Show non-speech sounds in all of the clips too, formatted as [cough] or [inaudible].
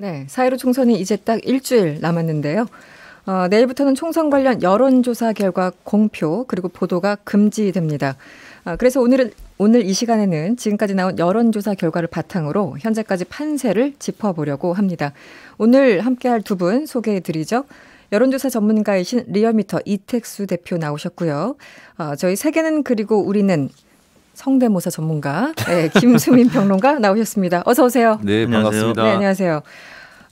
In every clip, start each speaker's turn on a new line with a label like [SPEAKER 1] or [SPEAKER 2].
[SPEAKER 1] 네, 사회로 총선이 이제 딱 일주일 남았는데요. 어, 내일부터는 총선 관련 여론조사 결과 공표 그리고 보도가 금지됩니다. 어, 그래서 오늘은 오늘 이 시간에는 지금까지 나온 여론조사 결과를 바탕으로 현재까지 판세를 짚어보려고 합니다. 오늘 함께할 두 분 소개해드리죠. 여론조사 전문가이신 리얼미터 이택수 대표 나오셨고요. 어, 저희 세계는 그리고 우리는 성대모사 전문가 네, 김수민 [laughs] 평론가 나오셨습니다. 어서 오세요.
[SPEAKER 2] 네, 반갑습니다. 네, 안녕하세요.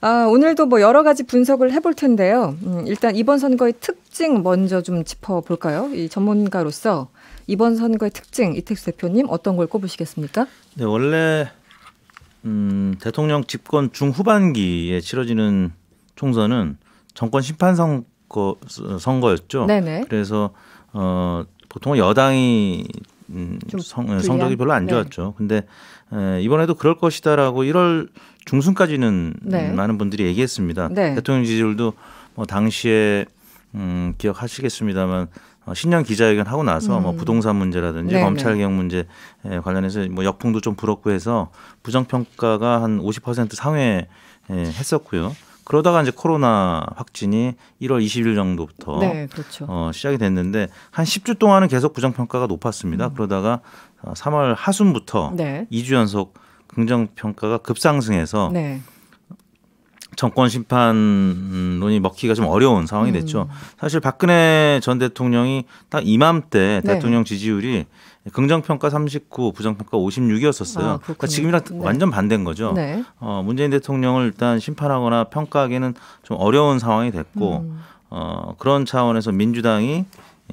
[SPEAKER 1] 아, 오늘도 뭐 여러 가지 분석을 해볼 텐데요. 음, 일단 이번 선거의 특징 먼저 좀 짚어볼까요? 이 전문가로서 이번 선거의 특징 이택수 대표님 어떤 걸 꼽으시겠습니까?
[SPEAKER 3] 네, 원래 음, 대통령 집권 중후반기에 치러지는 총선은 정권 심판 선거, 선거였죠. 네네. 그래서 어, 보통 여당이 음, 성, 네, 성적이 별로 안 네. 좋았죠. 네. 근데 에, 이번에도 그럴 것이다라고 1월 중순까지는 네. 많은 분들이 얘기했습니다. 네. 대통령 지지율도 뭐 당시에 음, 기억하시겠습니다만 어, 신년 기자회견 하고 나서 뭐 음. 뭐 부동산 문제라든지 네 검찰 네. 개혁 문제 에 관련해서 뭐 역풍도 좀 불었고 해서 부정 평가가 한 50% 상회 예, 했었고요. 그러다가 이제 코로나 확진이 1월 20일 정도부터 네, 그렇죠. 어, 시작이 됐는데 한 10주 동안은 계속 부정 평가가 높았습니다. 음. 그러다가 3월 어, 하순부터 네. 2주 연속 긍정 평가가 급상승해서 네. 정권 심판론이 먹기가 좀 어려운 상황이 음. 됐죠. 음. 사실 박근혜 전 대통령이 딱 이맘때 네. 대통령 지지율이 긍정평가 39, 부정평가 56이었었어요. 아, 그러니까 지금이랑 네. 완전 반대인 거죠. 네. 어, 문재인 대통령을 일단 심판하거나 평가하기는 에좀 어려운 상황이 됐고 음. 어, 그런 차원에서 민주당이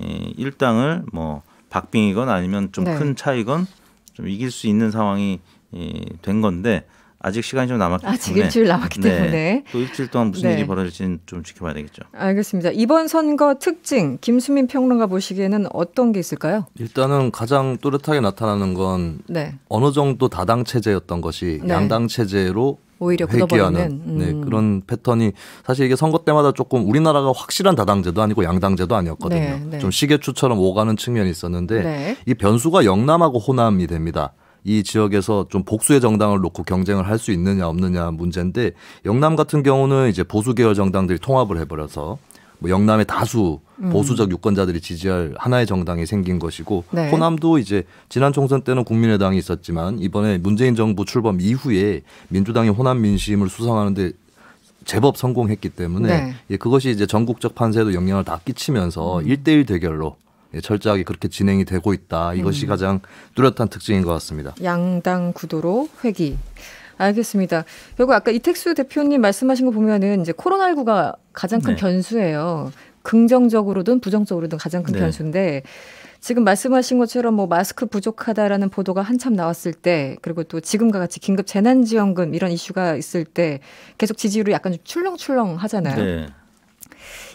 [SPEAKER 3] 이 일당을 뭐 박빙이건 아니면 좀큰 네. 차이건 좀 이길 수 있는 상황이 이, 된 건데 아직 시간이 좀 남았기 아, 때문에 일주일 남았기
[SPEAKER 1] 네. 때문에
[SPEAKER 2] 또 일주일 동안 무슨 네. 일이 벌어질지는 좀 지켜봐야 되겠죠.
[SPEAKER 1] 알겠습니다. 이번 선거 특징 김수민 평론가 보시기에는 어떤 게 있을까요?
[SPEAKER 2] 일단은 가장 뚜렷하게 나타나는 건 네. 어느 정도 다당 체제였던 것이 네. 양당 체제로 오히려 회귀하는 네, 음. 네, 그런 패턴이 사실 이게 선거 때마다 조금 우리나라가 확실한 다당제도 아니고 양당제도 아니었거든요. 네, 네. 좀 시계추처럼 오가는 측면이 있었는데 네. 이 변수가 영남하고 호남이 됩니다. 이 지역에서 좀 복수의 정당을 놓고 경쟁을 할 수 있느냐 없느냐 문제인데 영남 같은 경우는 이제 보수 계열 정당들이 통합을 해버려서 뭐 영남의 다수 음. 보수적 유권자들이 지지할 하나의 정당이 생긴 것이고 네. 호남도 이제 지난 총선 때는 국민의당이 있었지만 이번에 문재인 정부 출범 이후에 민주당이 호남 민심을 수상하는데 제법 성공했기 때문에 네. 예, 그것이 이제 전국적 판세에도 영향을 다 끼치면서 음. 일대일 대결로 예, 철저하게 그렇게 진행이 되고 있다. 이것이 음. 가장 뚜렷한 특징인 것 같습니다.
[SPEAKER 1] 양당 구도로 회기. 알겠습니다. 그리고 아까 이택수 대표님 말씀하신 거 보면은 이제 코로나19가 가장 큰 네. 변수예요. 긍정적으로든 부정적으로든 가장 큰 네. 변수인데 지금 말씀하신 것처럼 뭐 마스크 부족하다라는 보도가 한참 나왔을 때 그리고 또 지금과 같이 긴급 재난지원금 이런 이슈가 있을 때 계속 지지율이 약간 좀 출렁출렁 하잖아요. 네.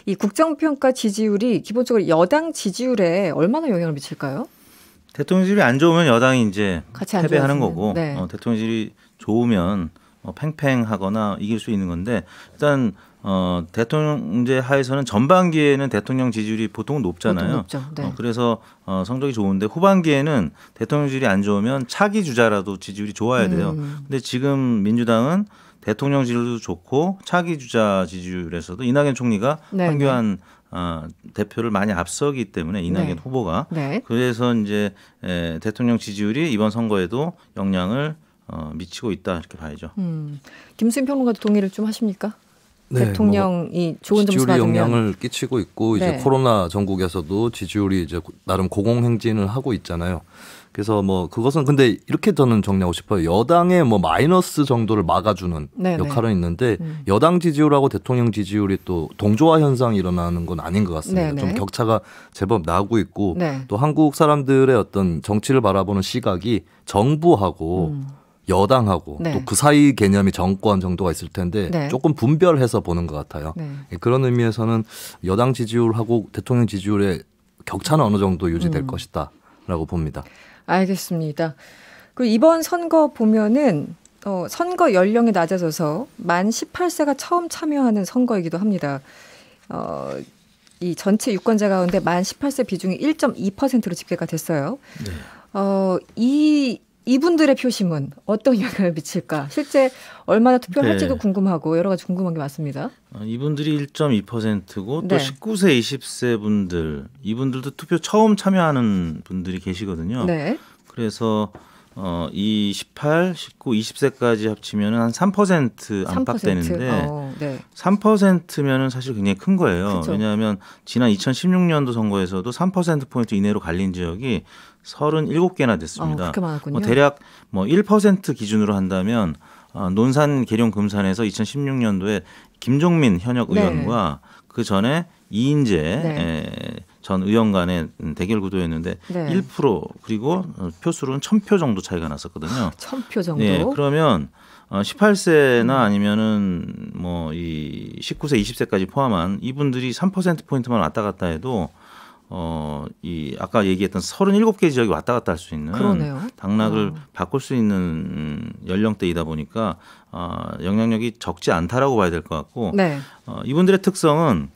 [SPEAKER 1] 이 국정평가 지지율이 기본적으로 여당 지지율에 얼마나 영향을 미칠까요?
[SPEAKER 3] 대통령실이 안 좋으면 여당이 이제 패배하는 거고 네. 어, 대통령실이 좋으면 어, 팽팽하거나 이길 수 있는 건데 일단 어, 대통령제 하에서는 전반기에는 대통령 지지율이 보통 높잖아요. 보통 네. 어, 그래서 어, 성적이 좋은데 후반기에는 대통령 실이안 좋으면 차기 주자라도 지지율이 좋아야 돼요. 음. 근데 지금 민주당은 대통령 지지율도 좋고 차기 주자 지지율에서도 이낙연 총리가 네. 황교안 네. 어, 대표를 많이 앞서기 때문에 이낙연 네. 후보가 네. 그래서 이제 에, 대통령 지지율이 이번 선거에도 영향을 어, 미치고 있다 이렇게 봐야죠.
[SPEAKER 1] 음. 김수인 평론가도 동의를 좀 하십니까? 네, 대통령이 뭐 좋은 점수 받으면 영향을
[SPEAKER 2] 끼치고 있고 이제 네. 코로나 전국에서도 지지율이 이제 나름 고공행진을 하고 있잖아요. 그래서 뭐 그것은 근데 이렇게 저는 정리하고 싶어요. 여당의 뭐 마이너스 정도를 막아주는 네네. 역할은 있는데 음. 여당 지지율하고 대통령 지지율이 또 동조화 현상이 일어나는 건 아닌 것 같습니다. 네네. 좀 격차가 제법 나고 있고 네. 또 한국 사람들의 어떤 정치를 바라보는 시각이 정부하고 음. 여당하고 네. 또그 사이 개념이 정권 정도가 있을 텐데 네. 조금 분별해서 보는 것 같아요. 네. 예, 그런 의미에서는 여당 지지율하고 대통령 지지율의 격차는 어느 정도 유지될 음. 것이다라고 봅니다.
[SPEAKER 1] 알겠습니다. 그 이번 선거 보면은 어, 선거 연령이 낮아져서 만 18세가 처음 참여하는 선거이기도 합니다. 어, 이 전체 유권자 가운데 만 18세 비중이 1.2%로 집계가 됐어요. 네. 어, 이 이분들의 표심은 어떤 영향을 미칠까? 실제 얼마나 투표를 네. 할지도 궁금하고 여러 가지 궁금한 게 많습니다.
[SPEAKER 3] 어, 이분들이 1.2%고 네. 또 19세, 20세 분들 이분들도 투표 처음 참여하는 분들이 계시거든요. 네. 그래서 어, 이 18, 19, 20세까지 합치면 한 3% 안팎 3%? 되는데 어, 네. 3%면은 사실 굉장히 큰 거예요. 그쵸. 왜냐하면 지난 2016년도 선거에서도 3%포인트 이내로 갈린 지역이 37개나 됐습니다. 어, 뭐 대략 뭐1% 기준으로 한다면 어, 논산 계룡 금산에서 2016년도에 김종민 현역 네. 의원과 네. 그 전에 이인재 네. 에, 예, 전 의원 간의 대결 구도였는데 네. 1% 그리고 표수로는 1000표 정도 차이가 났었거든요.
[SPEAKER 1] 1000표 [laughs] 정도. 예,
[SPEAKER 3] 그러면 18세나 어, 아니면은 뭐 이 19세, 20세까지 포함한 이분들이 3% 포인트만 왔다 갔다 해도 어, 이 아까 얘기했던 37개 지역이 왔다 갔다 할 수 있는 그러네요. 당락을 어. 바꿀 수 있는 연령대이다 보니까 어, 영향력이 적지 않다라고 봐야 될 것 같고 네. 어, 이분들의 특성은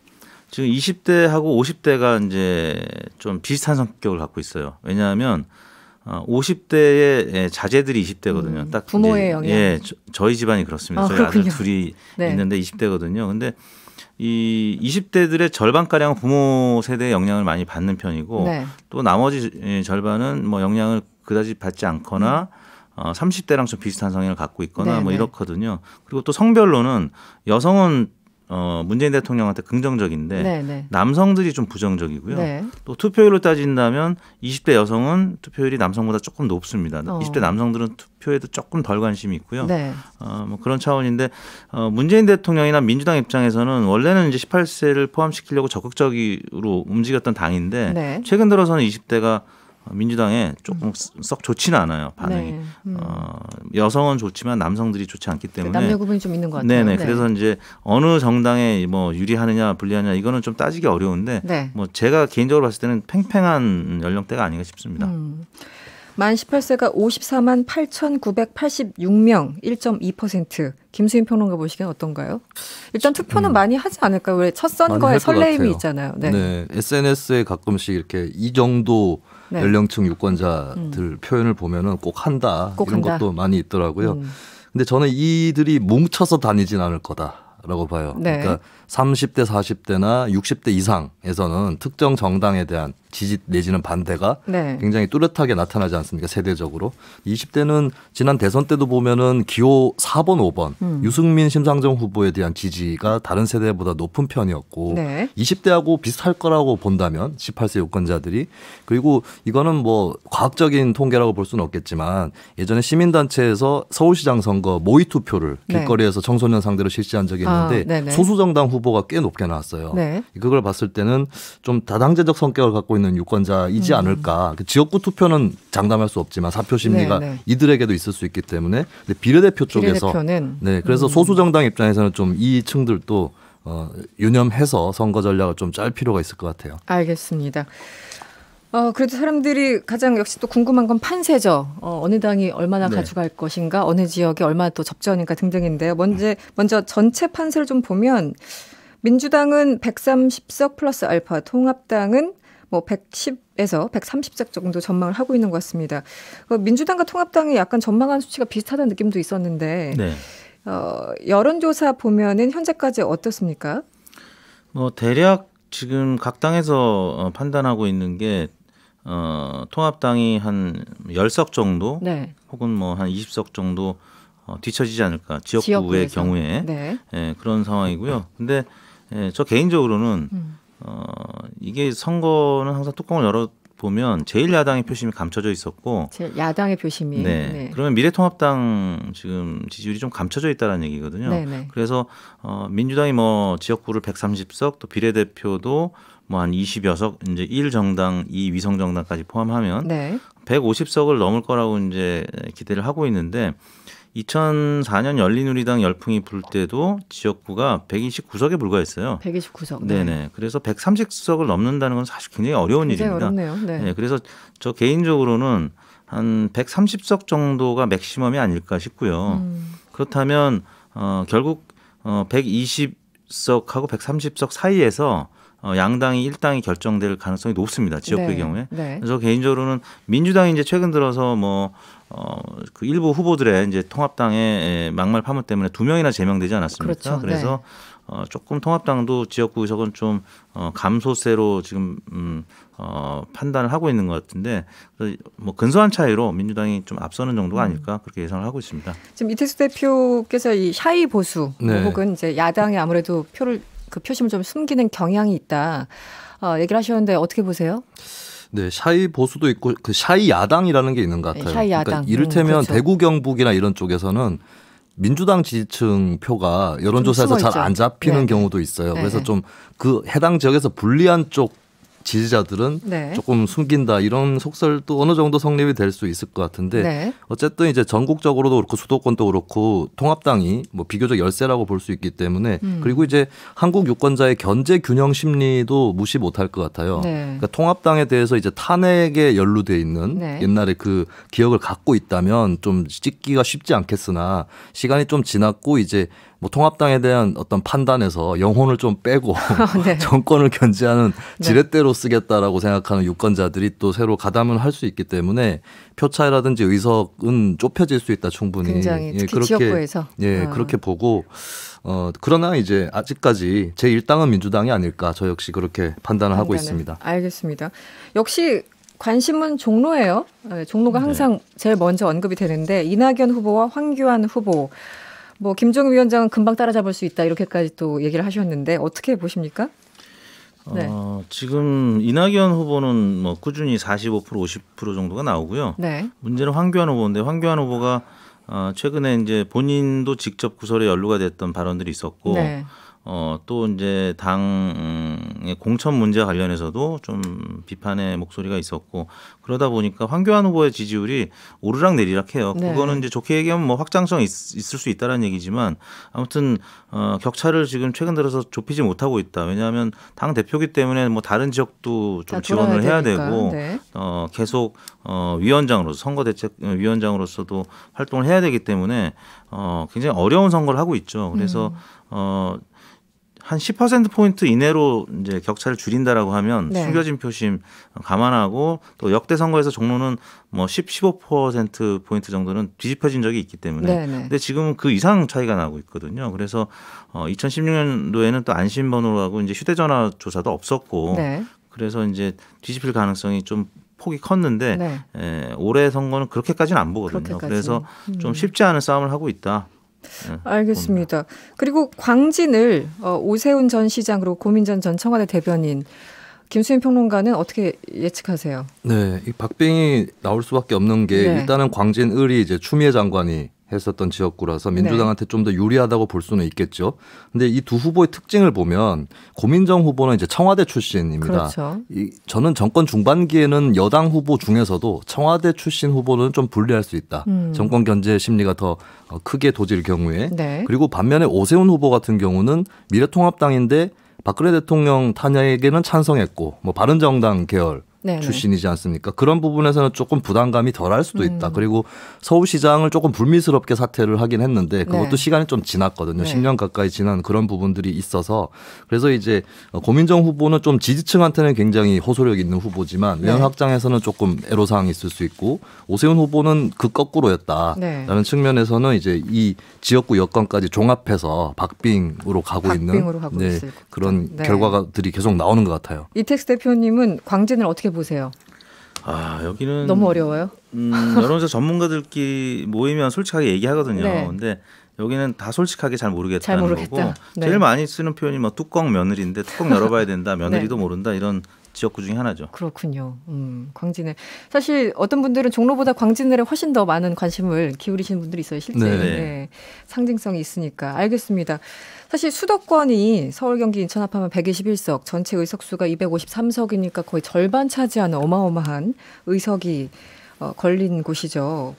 [SPEAKER 3] 지금 20대하고 50대가 이제 좀 비슷한 성격을 갖고 있어요. 왜냐하면 50대의 어, 예, 자제들이 20대거든요. 음, 딱 부모의 영향. 예, 저, 희 집안이 그렇습니다. 아, 저희 그렇군요. 아들 둘이 네. 있는데 20대거든요. 근데 이 20대들의 절반가량 부모 세대의 영향을 많이 받는 편이고 네. 또 나머지 예, 절반은 뭐 영향을 그다지 받지 않거나 음. 어, 30대랑 좀 비슷한 성향을 갖고 있거나 네, 뭐 네. 이렇거든요. 그리고 또 성별로는 여성은 어, 문재인 대통령한테 긍정적인데 네네. 네. 남성들이 좀 부정적이고요. 네. 또 투표율로 따진다면 20대 여성은 투표율이 남성보다 조금 높습니다. 어. 20대 남성들은 투표에도 조금 덜 관심이 있고요. 네. 어, 뭐 그런 차원인데 어, 문재인 대통령이나 민주당 입장에서는 원래는 이제 18세를 포함시키려고 적극적으로 움직였던 당인데 네. 최근 들어서는 20대가 민주당에 조금 음. 썩 좋지는 않아요 반응이 네. 음. 어, 여성은 좋지만 남성들이 좋지 않기 네, 때문에 남녀
[SPEAKER 1] 구분이 좀 있는 것 같아요. 네네 네. 그래서
[SPEAKER 3] 이제 어느 정당에 뭐 유리하느냐 불리하냐 이거는 좀 따지기 어려운데 네. 뭐 제가 개인적으로 봤을 때는 팽팽한 연령대가 아닌가 싶습니다. 음.
[SPEAKER 1] 만 18세가 54만 8,986명, 1.2%. 김수인 평론가 보시기엔 어떤가요? 일단 투표는 음. 많이 하지 않을까요? 왜첫선거에 설레임이 있잖아요. 네.
[SPEAKER 2] 네. SNS에 가끔씩 이렇게 이 정도 네. 연령층 유권자들 음. 표현을 보면은 꼭 한다 꼭 이런 한다. 것도 많이 있더라고요. 음. 근데 저는 이들이 뭉쳐서 다니진 않을 거다라고 봐요. 네. 그러니까 30대, 40대나 60대 이상에서는 특정 정당에 대한 지지 내지는 반대가 네. 굉장히 뚜렷하게 나타나지 않습니까? 세대적으로. 20대는 지난 대선 때도 보면은 기호 4번, 5번 음. 유승민 심상정 후보에 대한 지지가 다른 세대보다 높은 편이었고 네. 20대하고 비슷할 거라고 본다면 18세 유권자들이 그리고 이거는 뭐 과학적인 통계라고 볼 수는 없겠지만 예전에 시민단체에서 서울시장 선거 모의 투표를 네. 길거리에서 청소년 상대로 실시한 적이 아, 있는데 아, 소수 정당 후보가 꽤 높게 나왔어요. 네. 그걸 봤을 때는 좀 다당제적 성격을 갖고 있는 있는 유권자이지 음. 않을까. 그 지역구 투표는 장담할 수 없지만 사표 심리가 네, 네. 이들에게도 있을 수 있기 때문에 근데 비례대표 쪽에서 비례대표는. 네 그래서 음. 소수 정당 입장에서는 좀 이 층들도 어, 유념해서 선거 전략을 좀 짤 필요가 있을 것 같아요.
[SPEAKER 1] 알겠습니다. 어, 그래도 사람들이 가장 역시 또 궁금한 건 판세죠. 어, 어느 당이 얼마나 네. 가져갈 것인가, 어느 지역이 얼마나 또 접전인가 등등인데요. 먼저, 먼저 전체 판세를 좀 보면 민주당은 130석 플러스 알파, 통합당은 뭐 110에서 130석 정도 전망을 하고 있는 것 같습니다. 그 민주당과 통합당이 약간 전망한 수치가 비슷하다는 느낌도 있었는데 네. 어, 여론조사 보면은 현재까지 어떻습니까?
[SPEAKER 3] 뭐 대략 지금 각 당에서 어, 판단하고 있는 게 어, 통합당이 한 10석 정도 네. 혹은 뭐 한 20석 정도 어, 뒤처지지 않을까 지역구의 지역구에서. 경우에 네. 예, 그런 상황이고요. 근데 예, 저 개인적으로는 음. 어, 이게 선거는 항상 뚜껑을 열어 보면 제일 야당의 표심이 감춰져 있었고
[SPEAKER 1] 야당의 표심이 네. 네.
[SPEAKER 3] 그러면 미래통합당 지금 지지율이 좀 감춰져 있다는 라 얘기거든요. 네네. 네. 그래서 어 민주당이 뭐 지역구를 130석 또 비례대표도 뭐 한 20여석 이제 1정당 2위성 정당까지 포함하면 네. 150석을 넘을 거라고 이제 기대를 하고 있는데 2004년 열린우리당 열풍이 불 때도 지역구가 129석에 불과했어요.
[SPEAKER 1] 129석. 네. 네
[SPEAKER 3] 그래서 130석을 넘는다는 건 사실 굉장히 어려운 굉장히 일입니다. 어렵네요. 네. 네. 그래서 저 개인적으로는 한 130석 정도가 맥시멈이 아닐까 싶고요. 음. 그렇다면 어 결국 어 120석하고 130석 사이에서 어, 양당이 일당이 결정될 가능성이 높습니다. 지역구의 네, 경우에. 네. 그래서 개인적으로는 민주당이 이제 최근 들어서 뭐 어그 일부 후보들의 이제 통합당의 막말 파문 때문에 두 명이나 제명되지 않았습니까? 그렇죠. 네. 그래서 네. 어 조금 통합당도 지역구 의석은 좀 어, 감소세로 지금 음, 어, 판단을 하고 있는 것 같은데 그 뭐 근소한 차이로 민주당이 좀 앞서는 정도가 음. 아닐까 그렇게 예상을 하고 있습니다.
[SPEAKER 1] 지금 이태수 대표께서 이 샤이 보수 네. 혹은 이제 야당이 아무래도 표를 그 표심을 좀 숨기는 경향이 있다 어, 얘기를 하셨는데 어떻게 보세요?
[SPEAKER 2] 네, 샤이 보수도 있고 그 샤이 야당이라는 게 있는 것 네, 같아요. 샤이 그러니까 야당. 그러니까 이를테면 음, 그렇죠. 대구 경북이나 이런 쪽에서는 민주당 지지층 표가 여론조사에서 잘 안 잡히는 네, 네. 경우도 있어요. 그래서 네. 좀그 해당 지역에서 불리한 쪽 지지자들은 네. 조금 숨긴다 이런 속설도 어느 정도 성립이 될 수 있을 것 같은데 네. 어쨌든 이제 전국적으로도 그렇고 수도권도 그렇고 통합당이 뭐 비교적 열세라고 볼 수 있기 때문에 음. 그리고 이제 한국 유권자의 견제 균형 심리도 무시 못할 것 같아요. 네. 그러니까 통합당에 대해서 이제 탄핵에 연루돼 있는 네. 옛날에 그 기억을 갖고 있다면 좀 찍기가 쉽지 않겠으나 시간이 좀 지났고 이제 뭐 통합당에 대한 어떤 판단에서 영혼을 좀 빼고 [laughs] 네. [laughs] 정권을 견제하는 네. 지렛대로 쓰겠다라고 생각하는 유권자들이 또 새로 가담을 할 수 있기 때문에 표 차이라든지 의석은 좁혀질 수 있다 충분히 굉장히 예, 특히 예, 그렇게 지역구에서 예 아. 그렇게 보고 어 그러나 이제 아직까지 제 일당은 민주당이 아닐까 저 역시 그렇게 판단을 하고 있습니다.
[SPEAKER 1] 알겠습니다. 역시 관심은 종로예요. 예, 종로가 네. 항상 네. 제일 먼저 언급이 되는데 이낙연 후보와 황교안 후보 뭐 김종인 위원장은 금방 따라잡을 수 있다 이렇게까지 또 얘기를 하셨는데 어떻게 보십니까?
[SPEAKER 3] 어, 네. 어, 지금 이낙연 후보는 뭐 꾸준히 45% 50% 정도가 나오고요. 네. 문제는 황교안 후보인데 황교안 후보가 어, 최근에 이제 본인도 직접 구설에 연루가 됐던 발언들이 있었고 네. 어, 또 이제 당의 공천 문제 관련해서도 좀 비판의 목소리가 있었고 그러다 보니까 황교안 후보의 지지율이 오르락 내리락 해요. 네. 그거는 이제 좋게 얘기하면 뭐 확장성 있, 있을 수있다는 얘기지만 아무튼 어, 격차를 지금 최근 들어서 좁히지 못하고 있다. 왜냐하면 당 대표기 때문에 뭐 다른 지역도 좀 지원을 해야 되 되고 네. 어, 계속 어, 위원장으로서 선거대책위원장으로서도 어, 활동을 해야 되기 때문에 어, 굉장히 어려운 선거를 하고 있죠. 그래서 음. 어, 한 10%포인트 이내로 이제 격차를 줄인다라고 하면 네. 숨겨진 표심 감안하고 또 역대 선거에서 종로는 뭐 10, 15%포인트 정도는 뒤집혀진 적이 있기 때문에 네, 네. 근데 지금은 그 이상 차이가 나고 있거든요. 그래서 어 2016년도에는 또 안심번호하고 이제 휴대전화 조사도 없었고 네. 그래서 이제 뒤집힐 가능성이 좀 폭이 컸는데 네. 에, 올해 선거는 그렇게까지는 안 보거든요. 그렇게까지. 그래서좀 음. 쉽지 않은 싸움을 하고 있다. 음,
[SPEAKER 1] 알겠습니다. 봅니다. 그리고 광진을 어, 오세훈 전 시장 으로고 고민전 전 청와대 대변인 김수현 평론가는 어떻게 예측하세요?
[SPEAKER 2] 네, 이 박빙이 나올 수밖에 없는 게 네. 일단은 광진을이 이제 추미애 장관이 했었던 지역구라서 네. 민주당한테 네. 좀더 유리하다고 볼 수는 있겠죠. 근데 이 두 후보의 특징을 보면 고민정 후보는 이제 청와대 출신입니다. 그렇죠. 이, 저는 정권 중반기에는 여당 후보 중에서도 청와대 출신 후보는 좀 불리할 수 있다. 음. 정권 견제 심리가 더 어, 크게 도질 경우에 네. 그리고 반면에 오세훈 후보 같은 경우는 미래통합당인데 박근혜 대통령 탄핵에는 찬성했고 뭐 바른정당 계열 네네. 출신이지 않습니까? 그런 부분에서는 조금 부담감이 덜할 수도 음. 있다. 음. 그리고 서울시장을 조금 불미스럽게 사퇴를 하긴 했는데 네. 그것도 네. 시간이 좀 지났거든요. 네. 10년 가까이 지난 그런 부분들이 있어서 그래서 이제 어, 고민정 후보는 좀 지지층한테는 굉장히 호소력 있는 후보지만 네. 외연 확장에서는 조금 애로사항이 있을 수 있고 오세훈 후보는 그 거꾸로였다라는 네. 측면에서는 이제 이 지역구 여건까지 종합해서 박빙으로 가고 박빙으로 있는 가고 네, 그런 네. 결과들이 계속 나오는 것 같아요.
[SPEAKER 1] 이택스 대표님은 광진을 어떻게 보세요?
[SPEAKER 2] 아 여기는 너무 어려워요. 음, 여론조사
[SPEAKER 3] 전문가들끼리 모이면 솔직하게 얘기하거든요. 네. 근데 여기는 다 솔직하게 잘 모르겠다는 잘 모르겠다. 거고 네. 제일 많이 쓰는 표현이 뭐 뚜껑 며느리인데 뚜껑 열어봐야 된다 [laughs] 네. 며느리도 네. 모른다 이런 지역구 중에 하나죠.
[SPEAKER 1] 그렇군요. 음, 광진을 사실 어떤 분들은 종로보다 광진에 훨씬 더 많은 관심을 기울이시는 분들이 있어요. 실제 네. 네. 네. 상징성이 있으니까 알겠습니다. 사실 수도권이 서울, 경기, 인천 합하면 121석, 전체 의석수가 253석이니까 거의 절반 차지하는 어마어마한 의석이 어, 걸린 곳이죠.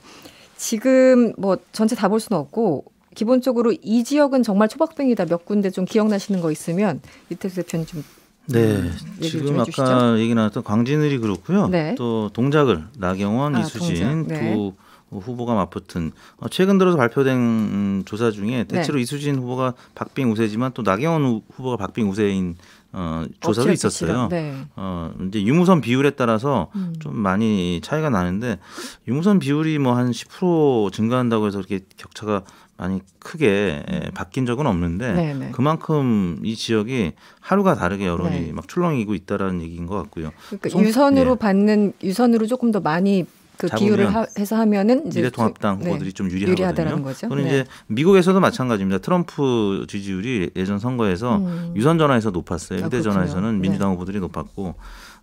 [SPEAKER 1] 지금 뭐 전체 다 볼 수는 없고 기본적으로 이 지역은 정말 초박빙이다. 몇 군데 좀 기억나시는 거 있으면 이태수 대표님 좀
[SPEAKER 3] 네, 음, 지금 아까 얘기 나왔던 광진을이 그렇고요. 네. 또 동작을 나경원, 아, 이수진 동작. 네. 두 후보가 맞붙은 어, 최근 들어서 발표된 음, 조사 중에 네. 대체로 네. 이수진 후보가 박빙 우세지만 또 나경원 후보가 박빙 우세인 어, 조사도 있었어요. 네. 어, 이제 유무선 비율에 따라서 음. 좀 많이 차이가 나는데 유무선 비율이 뭐 한 10% 증가한다고 해서 이렇게 격차가 많이 크게 예, 음. 바뀐 적은 없는데 네네. 네. 그만큼 이 지역이 하루가 다르게 여론이 네. 막 출렁이고 있다라는 얘기인 것 같고요.
[SPEAKER 1] 그러니까 송, 유선으로 네. 받는 유선으로 조금 더 많이 그 비율을 하, 해서 하면은 미래통합당 그, 후보들이 네, 좀 유리하거든요. 거죠. 또는 네. 이제
[SPEAKER 3] 미국에서도 마찬가지입니다. 트럼프 지지율이 예전 선거에서 음. 유선 전화에서 높았어요. 휴대 아, 전화에서는 네. 민주당 네. 후보들이 높았고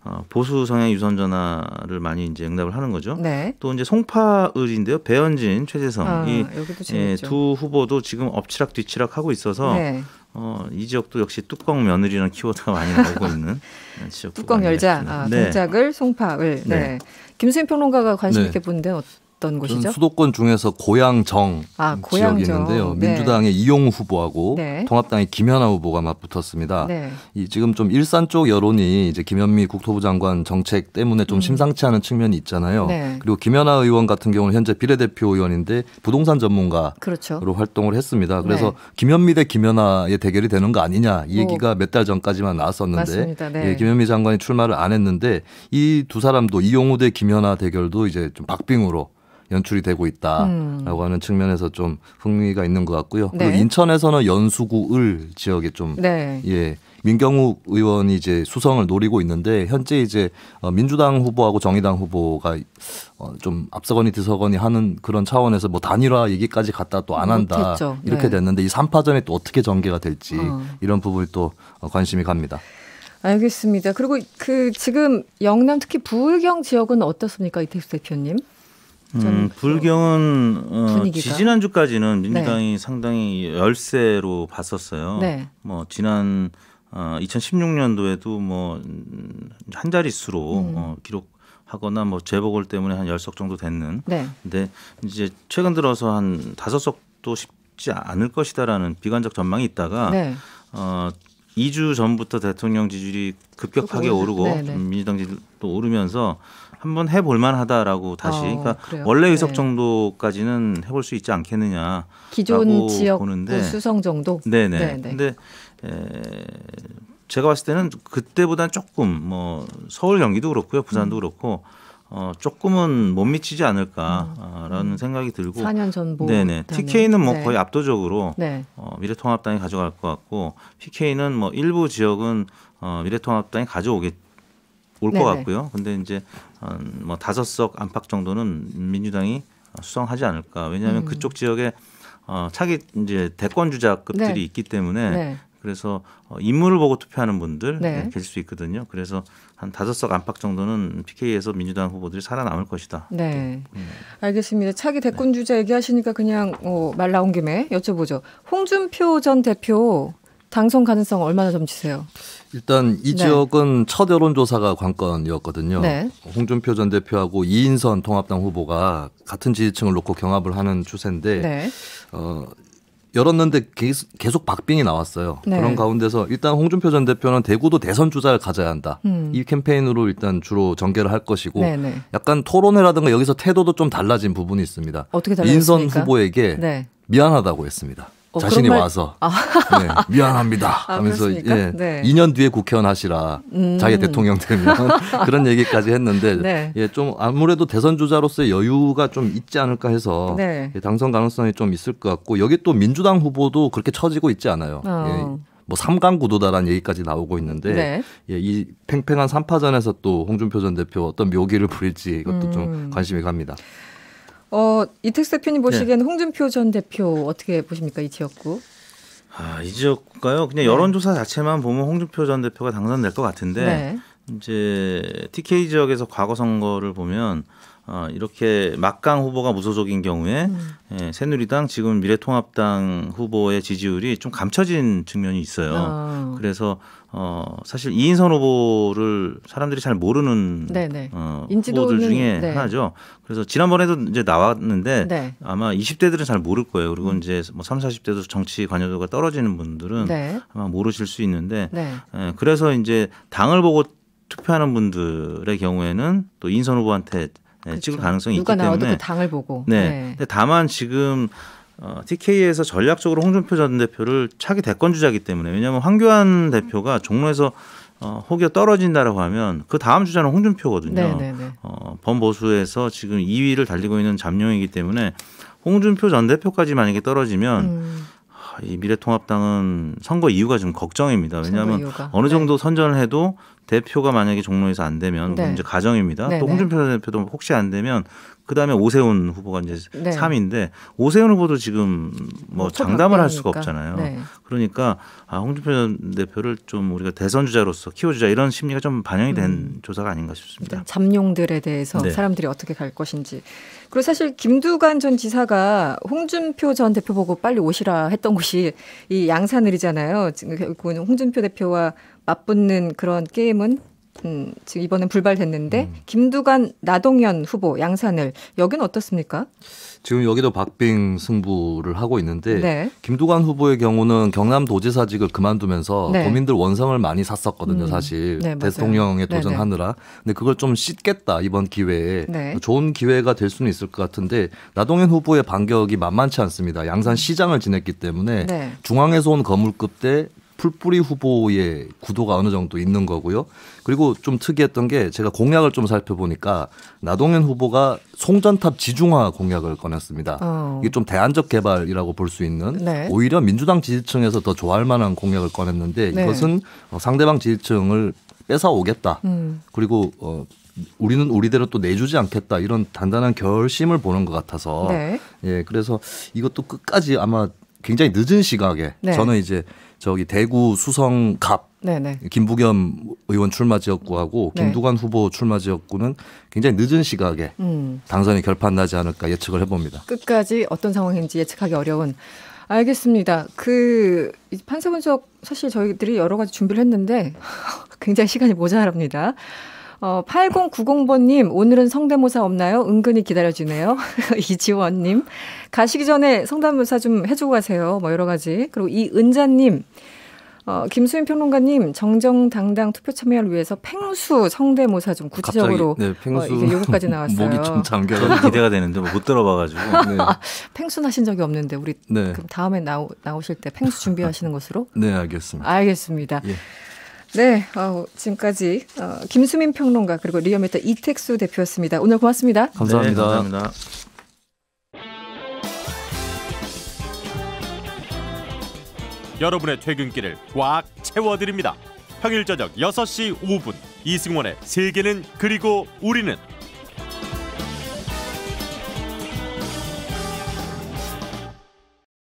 [SPEAKER 3] 어, 보수 성향 유선 전화를 많이 이제 응답을 하는 거죠. 네. 또 이제 송파을인데요. 배현진, 최재성 아, 이두 예, 후보도 지금 엎치락 뒤치락 하고 있어서 네. 어, 이 지역도 역시 뚜껑 며느리라는 키워드가 많이 나오고 있는 [laughs] 아, 뚜껑 열자 아,
[SPEAKER 1] 네. 동작을 송파을. 네. 네. 김수인 평론가가 관심 네. 있게 본데 어떤 곳이죠?
[SPEAKER 2] 수도권 중에서 고양정 아, 지역이 있는데요. 네. 민주당의 이용 후보하고 네. 통합당의 김현아 후보가 맞붙었습니다. 네. 이 지금 좀 일산 쪽 여론이 이제 김현미 국토부 장관 정책 때문에 좀 음. 심상치 않은 측면이 있잖아요. 네. 그리고 김현아 의원 같은 경우는 현재 비례대표 의원인데 부동산 전문가로 그렇죠. 활동을 했습니다. 그래서 네. 김현미 대 김현아의 대결이 되는 거 아니냐 이 뭐 얘기가 몇 달 전까지만 나왔었는데 네. 예, 김현미 장관이 출마를 안 했는데 이 두 사람도 이용우 대 김현아 대결도 이제 좀 박빙으로 연출이 되고 있다라고 음. 하는 측면에서 좀 흥미가 있는 것 같고요. 네. 그리고 인천에서는 연수구 을 지역에 좀 네. 예. 민경욱 의원이 이제 수성을 노리고 있는데 현재 이제 어, 민주당 후보하고 정의당 후보가 어, 좀 앞서거니 뒤서거니 하는 그런 차원에서 뭐 단일화 얘기까지 갔다 또 안 한다 했죠. 이렇게 네. 됐는데 이 3파전이 또 어떻게 전개가 될지 어. 이런 부분이 또 관심이 갑니다.
[SPEAKER 1] 알겠습니다. 그리고 그 지금 영남 특히 부울경 지역은 어떻습니까, 이태수 대표님?
[SPEAKER 2] 음,
[SPEAKER 3] 불경은 어, 지지난 주까지는 민주당이 네. 상당히 열세로 봤었어요. 네. 뭐 지난 어, 2016년도에도 뭐한 자릿수로 음. 어, 기록하거나 뭐 재보궐 때문에 한열석 정도 됐는. 네. 근데 이제 최근 들어서 한 다섯 석도 쉽지 않을 것이다라는 비관적 전망이 있다가 네. 어, 이주 전부터 대통령 지지율이 급격하게 오르고 네네. 네. 민주당 지지도 오르면서 한번 해볼 만하다라고 다시 어, 그러니까 그래요? 원래 의석 네. 정도까지는 해볼 수 있지 않겠느냐
[SPEAKER 1] 기존 지역 보는데 그 수성 정도 네네 네네. 네. 근데
[SPEAKER 3] 에, 제가 봤을 때는 그때보다는 조금 뭐 서울 경기도 그렇고요 부산도 음. 그렇고 어, 조금은 못 미치지 않을까라는 음. 생각이 들고 4년 전보 네네 TK는 뭐 네. 거의 압도적으로 네. 어, 미래통합당이 가져갈 것 같고 PK는 뭐 일부 지역은 어, 미래통합당이 가져오겠 올것 같고요. 근데 이제 뭐 다섯 석 안팎 정도는 민주당이 수성하지 않을까. 왜냐하면 음. 그쪽 지역에 어, 차기 이제 대권 주자급들이 네 있기 때문에 네 그래서 어, 인물을 보고 투표하는 분들 네. 될수 예, 있거든요. 그래서 한 다섯 석 안팎 정도는 PK에서 민주당 후보들이 살아남을 것이다.
[SPEAKER 1] 네, 음. 음. 알겠습니다. 차기 네. 대권 주자 얘기하시니까 그냥 어, 말 나온 김에 여쭤보죠. 홍준표 전 대표 당선 가능성 얼마나 점치세요?
[SPEAKER 2] 일단 이 네. 지역은 첫 여론조사가 관건이었거든요. 네. 홍준표 전 대표하고 이인선 통합당 후보가 같은 지지층을 놓고 경합을 하는 추세인데 네. 어, 열었는데 계속, 계속 박빙이 나왔어요. 네. 그런 가운데서 일단 홍준표 전 대표는 대구도 대선 주자를 가져야 한다. 음. 이 캠페인으로 일단 주로 전개를 할 것이고 네네. 네. 약간 토론회라든가 여기서 태도도 좀 달라진 부분이 있습니다. 어떻게 달라졌습니까? 인선 후보에게 네. 미안하다고 했습니다. 어, 자신이 말... 와서 아. 네, 미안합니다 아, 하면서 아, 예, 네. 2년 뒤에 국회의원 하시라 음. 자기 대통령 되면 [laughs] 그런 얘기까지 했는데 네. 예, 좀 아무래도 대선 주자로서의 여유가 좀 있지 않을까 해서 네. 예, 당선 가능성이 좀 있을 것 같고 여기 또 민주당 후보도 그렇게 처지고 있지 않아요. 어. 예. 뭐삼강 구도다라는 얘기까지 나오고 있는데 네. 예, 이 팽팽한 3파전에서 또 홍준표 전 대표 어떤 묘기를 부릴지 이것도 음. 좀 관심이 갑니다.
[SPEAKER 1] 어, 이택 대표님 보시기에는 네. 홍준표 전 대표 어떻게 보십니까 이 지역구?
[SPEAKER 2] 아, 이
[SPEAKER 3] 지역구가요. 그냥 네. 여론조사 자체만 보면 홍준표 전 대표가 당선될 것 같은데 네. 이제 TK 지역에서 과거 선거를 보면 어, 이렇게 막강 후보가 무소속인 경우에 음. 예, 새누리당 지금 미래통합당 후보의 지지율이 좀 감춰진 측면이 있어요. 아. 그래서 어, 사실 이인선 후보를 사람들이 잘 모르는 네네. 네. 어, 후보들 중에 네. 하나죠. 그래서 지난번에도 이제 나왔는데 네. 아마 20대들은 잘 모를 거예요. 그리고 음. 이제 뭐 3, 40대도 정치 관여도가 떨어지는 분들은 네. 아마 모르실 수 있는데 네. 예, 그래서 이제 당을 보고 투표하는 분들의 경우에는 또 인선 후보한테 그렇죠. 찍을 가능성이 있기 그 때문에 그
[SPEAKER 1] 당을 보고. 네. 네.
[SPEAKER 3] 다만 지금 어, TK에서 전략적으로 홍준표 전 대표를 차기 대권 주자기 때문에 왜냐하면 황교안 대표가 종로에서 어, 혹여 떨어진다라고 하면 그 다음 주자는 홍준표거든요. 네네네. 네, 네. 어, 범보수에서 지금 2위를 달리고 있는 잠룡이기 때문에 홍준표 전 대표까지 만약에 떨어지면 음. 이 미래통합당은 선거 이유가 좀 걱정입니다. 왜냐하면 어느 정도 네. 선전을 해도 대표가 만약에 종로에서 안 되면 네. 이제 가정입니다. 네, 또 네. 홍준표 대표도 혹시 안 되면 그다음에 오세훈 후보가 이제 네. 3위인데 오세훈 후보도 지금 뭐, 뭐 장담을 할 수가 없잖아요. 네. 그러니까 아, 홍준표 대표를 좀 우리가 대선 주자로서 키워주자 이런 심리가 좀 반영이 된 음. 조사가 아닌가 싶습니다.
[SPEAKER 1] 잠룡들에 대해서 네. 사람들이 어떻게 갈 것인지. 그리고 사실 김두관 전 지사가 홍준표 전 대표 보고 빨리 오시라 했던 곳이 이 양산을이잖아요. 지금 결국은 홍준표 대표와 맞붙는 그런 게임은 음, 지금 이번엔 불발됐는데 음. 김두관 나동현 후보 양산을 여긴 어떻습니까?
[SPEAKER 2] 지금 여기도 박빙 승부를 하고 있는데 네. 김두관 후보의 경우는 경남도지사직을 그만두면서 네. 도민들 원성을 많이 샀었거든요, 음. 사실 네, 대통령에 네, 도전하느라. 근데 그걸 좀 씻겠다 이번 기회에 네. 좋은 기회가 될 수는 있을 것 같은데 나동현 후보의 반격이 만만치 않습니다. 양산시장을 음. 지냈기 때문에 네. 중앙에서 온 거물급 대 풀뿌리 후보의 구도가 어느 정도 있는 거고요. 그리고 좀 특이했던 게 제가 공약을 좀 살펴보니까 나동현 후보가 송전탑 지중화 공약을 꺼냈습니다. 어. 이게 좀 대안적 개발이라고 볼 수 있는 네. 오히려 민주당 지지층에서 더 좋아할 만한 공약을 꺼냈는데 네. 이것은 어, 상대방 지지층을 뺏어오겠다. 음. 그리고 어, 우리는 우리대로 또 내주지 않겠다 이런 단단한 결심을 보는 것 같아서 네. 예 그래서 이것도 끝까지 아마 굉장히 늦은 시각에 네. 저는 이제 저기 대구 수성갑 네네. 김부겸 의원 출마 지역구하고 네. 김두관 후보 출마 지역구는 굉장히 늦은 시각에 음. 당선이 결판나지 않을까 예측을 해봅니다.
[SPEAKER 1] 끝까지 어떤 상황인지 예측하기 어려운. 알겠습니다. 그 판세 분석 사실 저희들이 여러 가지 준비를 했는데 [laughs] 굉장히 시간이 모자랍니다. 어, 8090번님, 오늘은 성대모사 없나요? 은근히 기다려지네요. [laughs] 이지원님, 가시기 전에 성대모사 좀 해주고 가세요. 뭐 여러 가지. 그리고 이은자님, 어, 김수인 평론가님 정정당당 투표 참여를 위해서 팽수 성대모사 좀 구체적으로 갑자기, 네, 팽수 어, 요기까지 나왔어요. 목이 좀 잠겨 [laughs] 기대가
[SPEAKER 3] 되는데 못 들어봐가지고 네.
[SPEAKER 1] 팽수 [laughs] 하신 적이 없는데 우리 네. 그럼 다음에 나오, 나오실 때 팽수 준비하시는 것으로.
[SPEAKER 2] 네 알겠습니다.
[SPEAKER 1] 알겠습니다. 예. 네, 어, 지금까지 어, 김수민 평론가 그리고 리얼미터 이택수 대표였습니다. 오늘 고맙습니다. 네, 감사합니다. 네,
[SPEAKER 2] 감사합니다.
[SPEAKER 3] 여러분의 퇴근길을 꽉 채워드립니다. 평일 저녁 6시 5분 이승원의 세계는 그리고 우리는